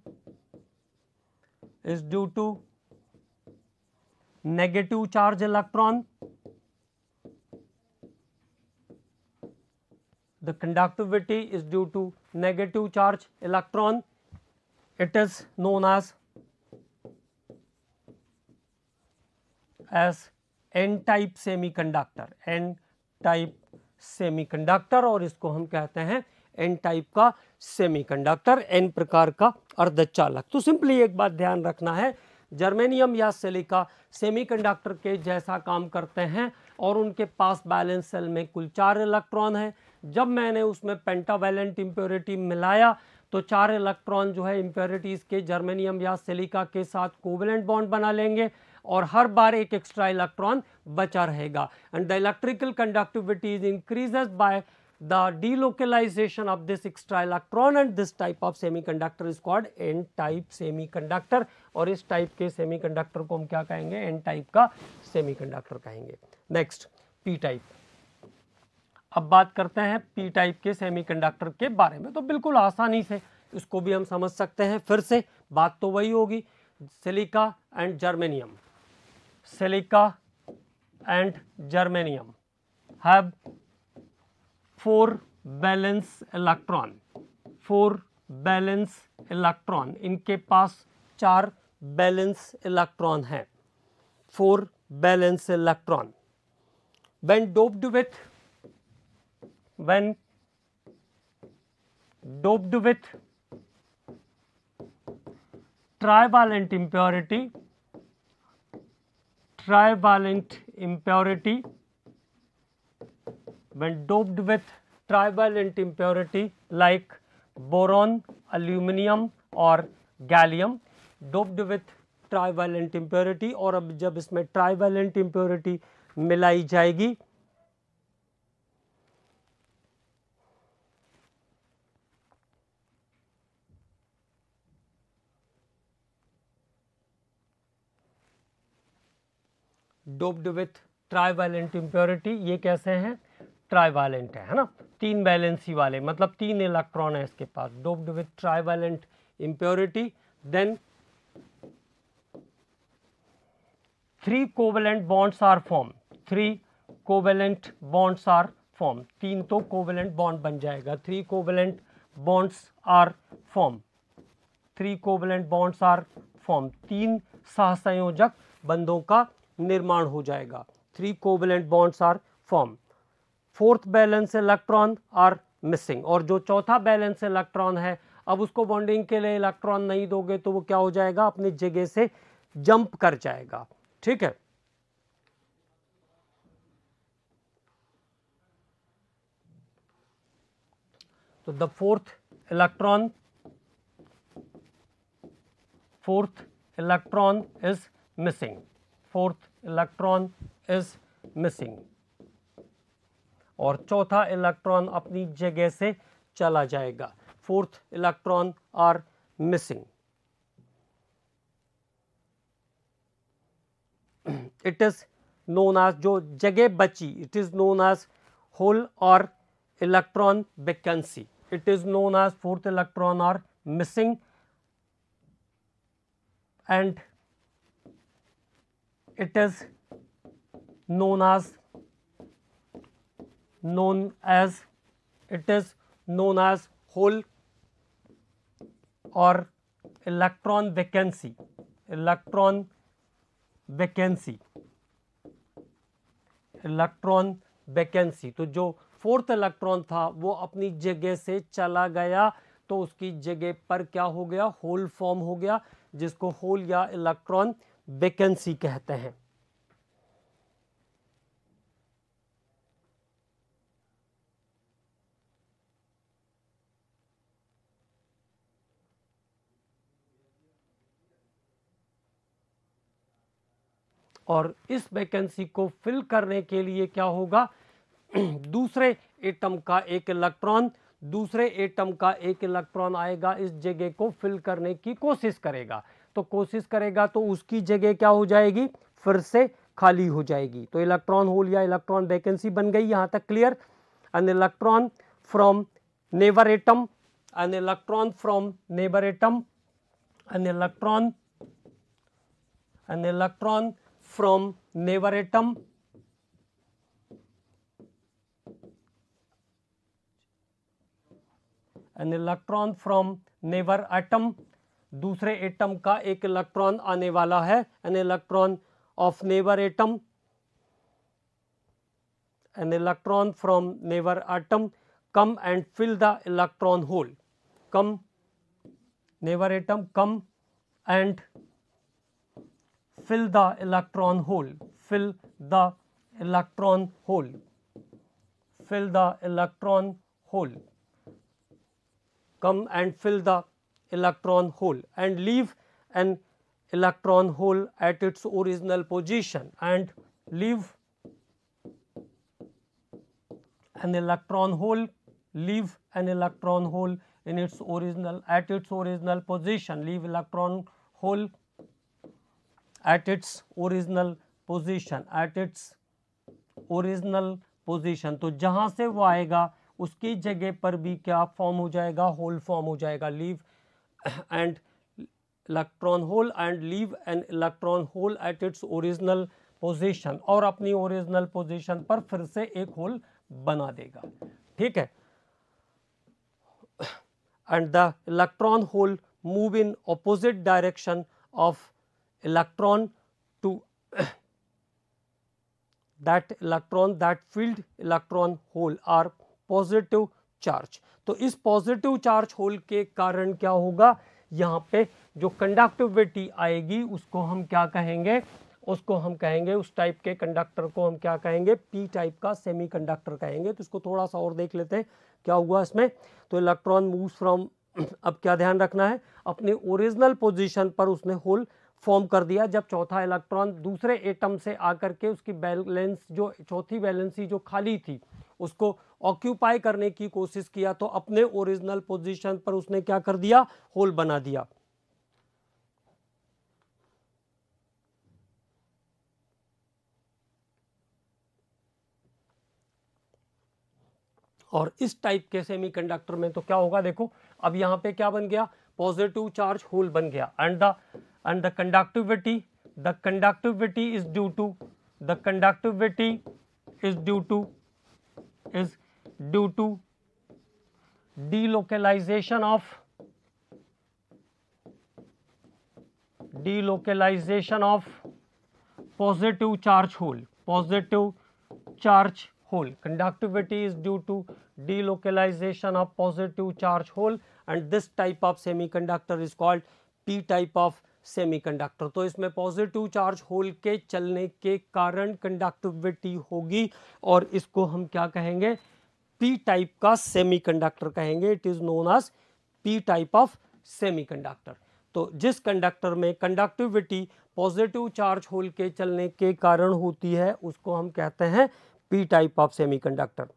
is due to negative charge electron conductivity is due to negative charge electron it is known as as N type semiconductor N type semiconductor और इसको हम कहते हैं N type का semiconductor N प्रकार का अर्धचालक तो सिंपली एक बात ध्यान रखना है जर्मेनियम या सिलिका कंडक्टर के जैसा काम करते हैं और उनके पास बैलेंस सेल में कुल चार इलेक्ट्रॉन है जब मैंने उसमें पेंटावैलेंट इम्प्योरिटी मिलाया तो चार इलेक्ट्रॉन जो है इम्प्योरिटीज़ के जर्मेनियम या सिलिका के साथ कोवलेंट बॉन्ड बना लेंगे और हर बार एक एक्स्ट्रा इलेक्ट्रॉन बचा रहेगा and the electrical conductivity is increases by the delocalization of this extra electron and this type of semiconductor is called N type semiconductor और इस टाइप के सेमी कंडक्टर को हम क्या कहेंगे एन टाइप का सेमी कंडक्टर कहेंगे next P type अब बात करते हैं पी टाइप के सेमीकंडक्टर के बारे में तो बिल्कुल आसानी से इसको भी हम समझ सकते हैं फिर से बात तो वही होगी silica and germanium silica and germanium have four valence electron four valence electron इनके पास चार बैलेंस इलेक्ट्रॉन हैं four valence electron when doped with when doped with trivalent impurity trivalent impurity when doped with trivalent impurity like boron aluminum or gallium doped with trivalent impurity or ab jab isme trivalent impurity milai jayegi doped with trivalent impurity ये कैसे हैं ट्राईवायलेंट है है ना तीन valency वाले मतलब तीन इलेक्ट्रॉन है इसके पास doped with trivalent impurity then three covalent bonds are form three covalent bonds are form तीन तो कोवेलेंट बॉन्ड बन जाएगा three covalent bonds are form three covalent bonds are form तीन सहसंयोजक बंधों का निर्माण हो जाएगा three covalent bonds are form fourth valence electron are missing और जो चौथा बैलेंस इलेक्ट्रॉन है अब उसको बॉन्डिंग के लिए इलेक्ट्रॉन नहीं दोगे तो वो क्या हो जाएगा अपनी जगह से जंप कर जाएगा ठीक है तो the fourth electron fourth electron is missing fourth electron is missing और चौथा इलेक्ट्रॉन अपनी जगह से चला जाएगा fourth electron are missing it is known as जो जगह बची it is known as hole और electron vacancy it is known as fourth electron are missing and it is known as known as it is known as hole or electron vacancy electron vacancy electron vacancy तो जो fourth electron था वो अपनी जगह से चला गया तो उसकी जगह पर क्या हो गया होल फॉर्म हो गया जिसको होल या इलेक्ट्रॉन वैकेंसी कहते हैं और इस वैकेंसी को फिल करने के लिए क्या होगा दूसरे एटम का एक इलेक्ट्रॉन दूसरे एटम का एक इलेक्ट्रॉन आएगा इस जगह को फिल करने की कोशिश करेगा तो कोशिश करेगा तो उसकी जगह क्या हो जाएगी फिर से खाली हो जाएगी तो इलेक्ट्रॉन होल या इलेक्ट्रॉन वैकेंसी बन गई यहाँ तक clear an electron from neighbour atom an electron from neighbour atom an electron an electron from neighbour atom an electron from neighbour atom दूसरे एटम का एक इलेक्ट्रॉन आने वाला है an electron of neighbour atom an electron from neighbour atom come and fill the electron hole come neighbour atom come and fill the electron hole fill the electron hole fill the electron hole come and fill the electron hole and leave an electron hole at its original position and leave an electron hole leave an electron hole in its original at its original position leave electron hole at its original position at its original position to jahan se wo aayega uski jagah par bhi kya form ho jayega hole form ho jayega leave and electron hole and leave an electron hole at its original position और अपनी original position पर फिर से एक hole बना देगा ठीक है and the electron hole move in opposite direction of electron to that electron that filled electron hole are positive charge तो इस पॉजिटिव चार्ज होल के कारण क्या होगा यहाँ पे जो कंडक्टिविटी आएगी उसको हम क्या कहेंगे उसको हम कहेंगे उस टाइप के कंडक्टर को हम क्या कहेंगे पी टाइप का सेमी कंडक्टर कहेंगे तो इसको थोड़ा सा और देख लेते हैं क्या हुआ इसमें तो इलेक्ट्रॉन मूव फ्रॉम अब क्या ध्यान रखना है अपने ओरिजिनल पोजिशन पर उसने होल फॉर्म कर दिया जब चौथा इलेक्ट्रॉन दूसरे एटम से आकर के उसकी बैलेंस जो चौथी बैलेंसी जो खाली थी उसको ऑक्यूपाई करने की कोशिश किया तो अपने ओरिजिनल पोजीशन पर उसने क्या कर दिया होल बना दिया और इस टाइप के सेमीकंडक्टर में तो क्या होगा देखो अब यहां पे क्या बन गया पॉजिटिव चार्ज होल बन गया and the and the conductivity the conductivity is due to the conductivity is due to is due to delocalization of delocalization of positive charge hole positive charge hole conductivity is due to delocalization of positive charge hole and this type of semiconductor is called p type of semiconductor तो इसमें positive charge hole के चलने के कारण conductivity होगी और इसको हम क्या कहेंगे पी टाइप का सेमीकंडक्टर कहेंगे it is known as P type of semiconductor तो जिस कंडक्टर में कंडक्टिविटी पॉजिटिव चार्ज होल के चलने के कारण होती है उसको हम कहते हैं पी टाइप ऑफ सेमीकंडक्टर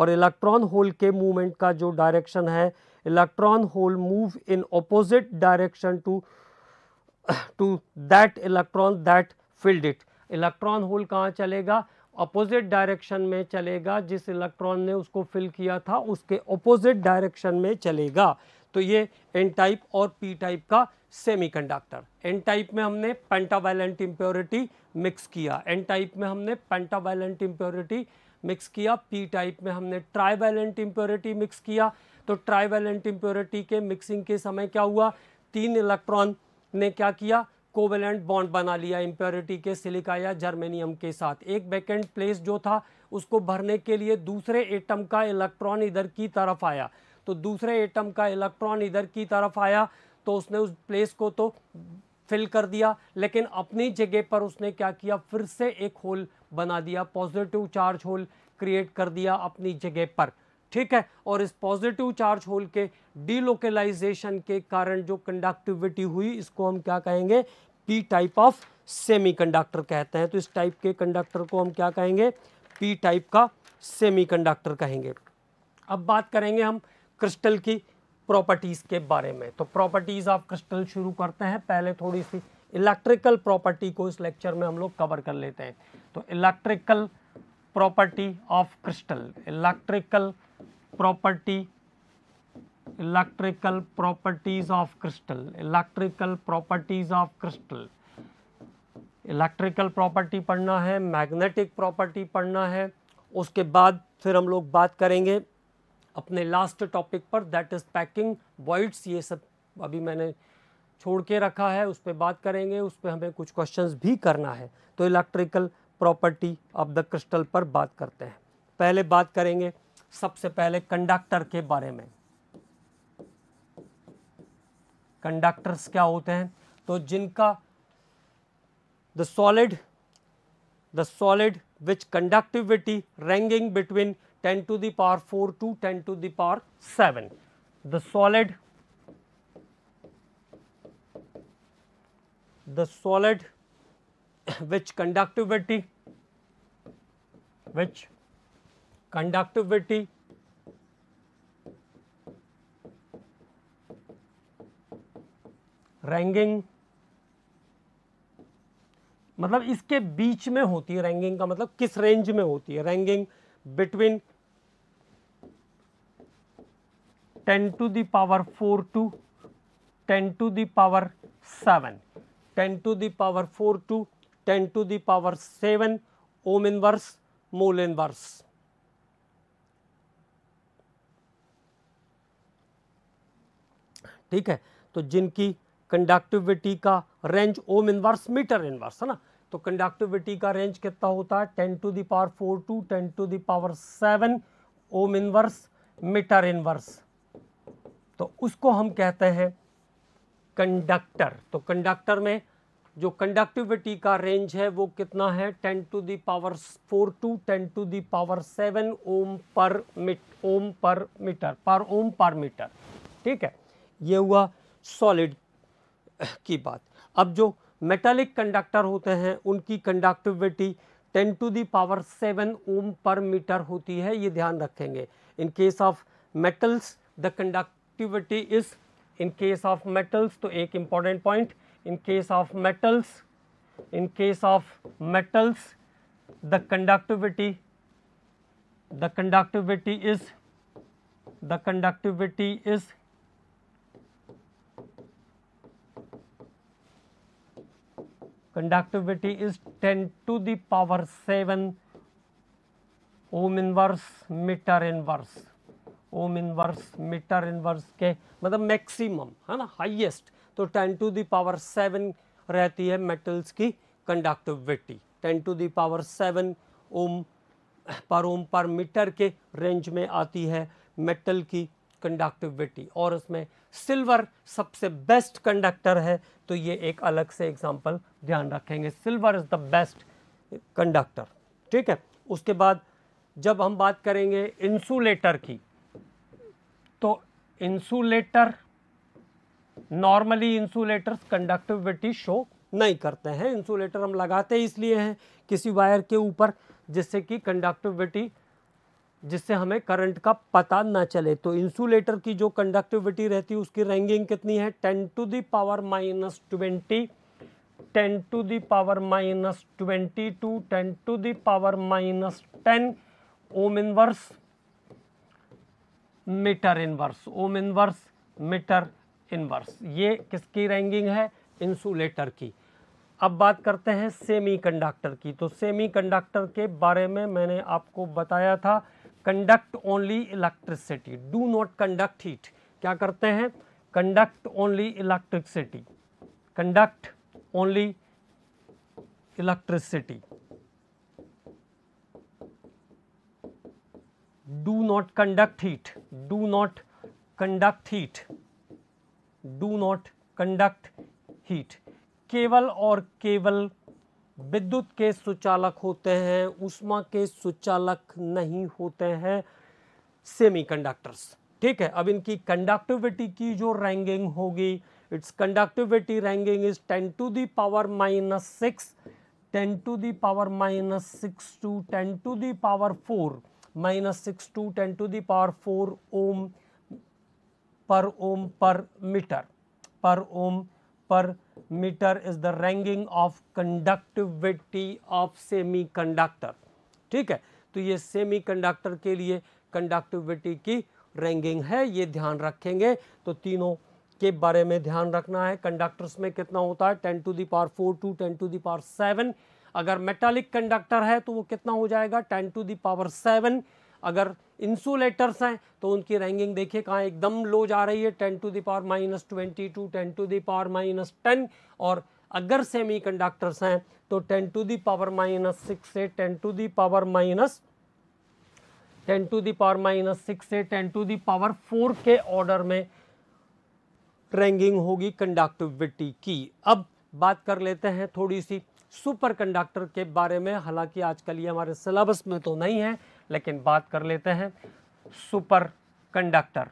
और इलेक्ट्रॉन होल के मूवमेंट का जो डायरेक्शन है electron hole move in opposite direction to to that electron that field it electron hole कहाँ चलेगा अपोजिट डायरेक्शन में चलेगा जिस इलेक्ट्रॉन ने उसको फिल किया था उसके अपोजिट डायरेक्शन में चलेगा तो ये एन टाइप और पी टाइप का सेमीकंडक्टर एन टाइप में हमने पेंटावायलेंट इम्प्योरिटी मिक्स किया एन टाइप में हमने पेंटावायलेंट इम्प्योरिटी मिक्स किया पी टाइप में हमने ट्राईवैलेंट इम्प्योरिटी मिक्स किया तो ट्राईवैलेंट इम्प्योरिटी के मिक्सिंग के समय क्या हुआ तीन इलेक्ट्रॉन ने क्या किया कोवेलेंट बॉन्ड बना लिया इम्प्योरिटी के सिलिका या जर्मेनियम के साथ एक वैकेंट प्लेस जो था उसको भरने के लिए दूसरे एटम का इलेक्ट्रॉन इधर की तरफ आया तो दूसरे एटम का इलेक्ट्रॉन इधर की तरफ आया तो उसने उस प्लेस को तो फिल कर दिया लेकिन अपनी जगह पर उसने क्या किया फिर से एक होल बना दिया पॉजिटिव चार्ज होल क्रिएट कर दिया अपनी जगह पर ठीक है और इस पॉजिटिव चार्ज होल के डीलोकलाइजेशन के कारण जो कंडक्टिविटी हुई इसको हम क्या कहेंगे पी टाइप ऑफ सेमीकंडक्टर कहते हैं तो इस टाइप के कंडक्टर को हम क्या कहेंगे पी टाइप का सेमीकंडक्टर कहेंगे अब बात करेंगे हम क्रिस्टल की प्रॉपर्टीज़ के बारे में तो प्रॉपर्टीज़ ऑफ क्रिस्टल शुरू करते हैं पहले थोड़ी सी इलेक्ट्रिकल प्रॉपर्टी को इस लेक्चर में हम लोग कवर कर लेते हैं तो electrical property of crystal electrical property electrical properties of crystal electrical properties of crystal electrical property पढ़ना है मैग्नेटिक प्रॉपर्टी पढ़ना है उसके बाद फिर हम लोग बात करेंगे अपने लास्ट टॉपिक पर दैट इज़ पैकिंग वॉइड्स ये सब अभी मैंने छोड़ के रखा है उस पर बात करेंगे उस पर हमें कुछ क्वेश्चंस भी करना है तो electrical property of the crystal पर बात करते हैं पहले बात करेंगे सबसे पहले कंडक्टर के बारे में कंडक्टर्स क्या होते हैं तो जिनका the solid the solid which conductivity ranging between ten to the four to ten to the power the solid the solid which conductivity which conductivity ranging मतलब इसके बीच में होती है रैंगिंग का मतलब किस रेंज में होती है ranging between ten to the power four to ten to the power seven ten to the power four to ten to the power seven ohm inverse mole inverse ठीक है तो जिनकी कंडक्टिविटी का range ohm inverse metre inverse है ना तो कंडक्टिविटी का range कितना होता है ten to the power four to ten to the power seven ohm inverse metre inverse तो उसको हम कहते हैं कंडक्टर तो कंडक्टर में जो कंडक्टिविटी का रेंज है वो कितना है ten to the power four to ten to the power seven ohm per meet Om per metre per ohm per metre ठीक है ये हुआ सॉलिड की बात अब जो मेटालिक कंडक्टर होते हैं उनकी conductivity 10 to the power 7 ohm per metre होती है ये ध्यान रखेंगे in case of metals the conductivity is in case of metals तो एक important point in case of metals in case of metals the conductivity the conductivity is the conductivity is conductivity is 10 to the power 7 ohm inverse metre inverse ohm inverse metre inverse के मतलब maximum है ना highest तो 10 to the power 7 रहती है metals की conductivity 10 to the power 7 ohm per ohm per metre के range में आती है मेटल की कंडक्टिविटी और उसमें सिल्वर सबसे बेस्ट कंडक्टर है तो ये एक अलग से एग्जांपल ध्यान रखेंगे silver is the best conductor ठीक है उसके बाद जब हम बात करेंगे इंसुलेटर की तो insulator normally insulators conductivity show नहीं करते हैं इंसुलेटर हम लगाते इसलिए हैं किसी वायर के ऊपर जिससे कि कंडक्टिविटी जिससे हमें करंट का पता ना चले तो इंसुलेटर की जो कंडक्टिविटी रहती है उसकी रैंगिंग कितनी है ten to the power minus twenty ten to the power minus twenty to ten to power minus ten ohm inverse metre inverse ohm inverse metre inverse ये किसकी रैंगिंग है इंसुलेटर की अब बात करते हैं सेमीकंडक्टर की तो सेमीकंडक्टर के बारे में मैंने आपको बताया था conduct only electricity do not conduct heat क्या करते हैं conduct only electricity conduct only electricity do not conduct heat do not conduct heat do not conduct heat केवल और केवल विद्युत के सुचालक होते हैं उष्मा के सुचालक नहीं होते हैं सेमीकंडक्टर्स ठीक है अब इनकी कंडक्टिविटी की जो रैंकिंग होगी its conductivity ranking is ten to the power minus six ten to the power minus six to ten to the power four minus six to ten to the power four ohm per ohm per metre per ohm metre is the the of conductivity of semiconductor ठीक है तो ये conductor के लिए conductivity की ragging है ये ध्यान रखेंगे तो तीनों के बारे में ध्यान रखना है कंडक्टर्स में कितना होता है ten to the power four to ten to the power seven अगर मेटालिक कंडक्टर है तो वो कितना हो जाएगा टेन टू दावर सेवन अगर इंसुलेटर्स हैं तो उनकी रैंकिंग देखिए कहाँ एकदम लो जा रही है ten to the power minus twenty to ten to the power minus ten और अगर सेमी कंडक्टर्स हैं तो ten to the power minus six से ten to the power minus ten to the power minus six से टेन टू दावर फोर के order में ranking होगी conductivity की अब बात कर लेते हैं थोड़ी सी सुपर कंडक्टर के बारे में हालांकि आजकल ये हमारे सिलेबस में तो नहीं है लेकिन बात कर लेते हैं super superconductor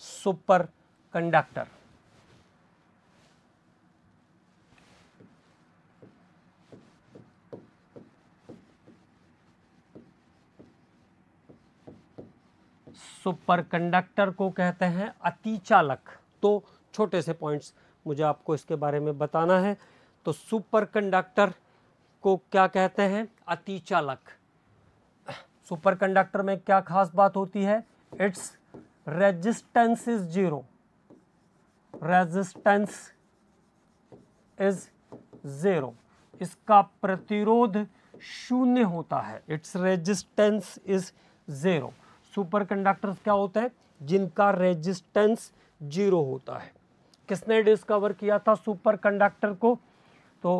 superconductor superconductor को कहते हैं अतिचालक तो छोटे से पॉइंट्स मुझे आपको इसके बारे में बताना है तो सुपर कंडक्टर को क्या कहते हैं अतिचालक सुपरकंडक्टर में क्या खास बात होती है its resistance is zero resistance is zero इसका प्रतिरोध शून्य होता है its resistance is zero super क्या होते हैं जिनका रेजिस्टेंस जीरो होता है किसने डिस्कवर किया था सुपर कंडक्टर को तो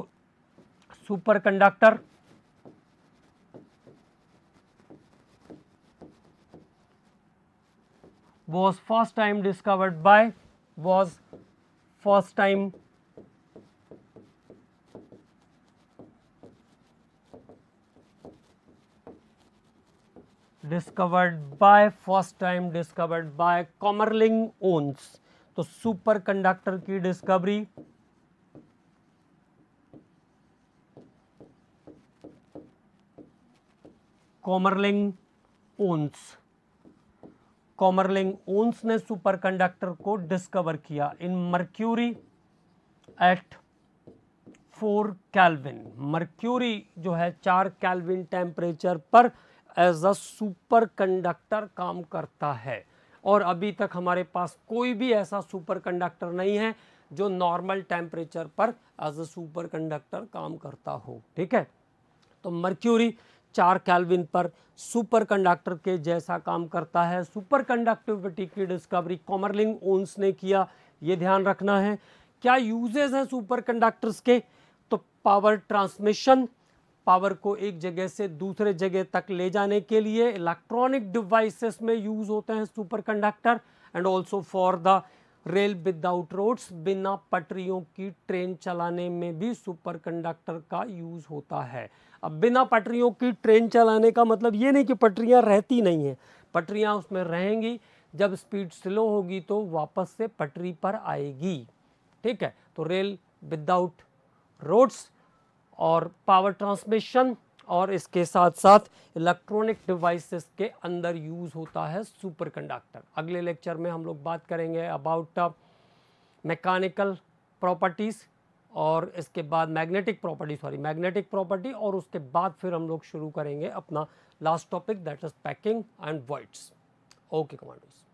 superconductor was first time discovered by was first time discovered by first time discovered by Comerling Owens. तो सुपर कंडक्टर की discovery Kamerlingh Onnes Kamerlingh Onnes ने सुपरकंडक्टर को डिस्कवर किया in mercury at four kelvin mercury जो है चार kelvin temperature पर as a super conductor काम करता है और अभी तक हमारे पास कोई भी ऐसा सुपर कंडक्टर नहीं है जो नॉर्मल टेम्परेचर पर एज अ सुपर कंडक्टर काम करता हो ठीक है तो मर्क्यूरी चार कैलविन पर सुपर कंडक्टर के जैसा काम करता है सुपर कंडक्टिविटी की डिस्कवरी कॉमरलिंग ओन्स ने किया ये ध्यान रखना है क्या यूजेज हैं सुपर कंडक्टर्स के तो पावर ट्रांसमिशन पावर को एक जगह से दूसरे जगह तक ले जाने के लिए इलेक्ट्रॉनिक डिवाइसेस में यूज़ होते हैं super conductor and also for the rail without roads बिना पटरियों की ट्रेन चलाने में भी सुपर कंडक्टर का यूज़ होता है अब बिना पटरियों की ट्रेन चलाने का मतलब ये नहीं कि पटरियाँ रहती नहीं हैं पटरियाँ उसमें रहेंगी जब स्पीड स्लो होगी तो वापस से पटरी पर आएगी ठीक है तो रेल विदाउट रोड्स और पावर ट्रांसमिशन और इसके साथ साथ इलेक्ट्रॉनिक डिवाइसेस के अंदर यूज़ होता है सुपर कंडक्टर अगले लेक्चर में हम लोग बात करेंगे अबाउट मैकेनिकल प्रॉपर्टीज़ और इसके बाद magnetic property sorry magnetic property और उसके बाद फिर हम लोग शुरू करेंगे अपना last topic that is packing and words okay commandos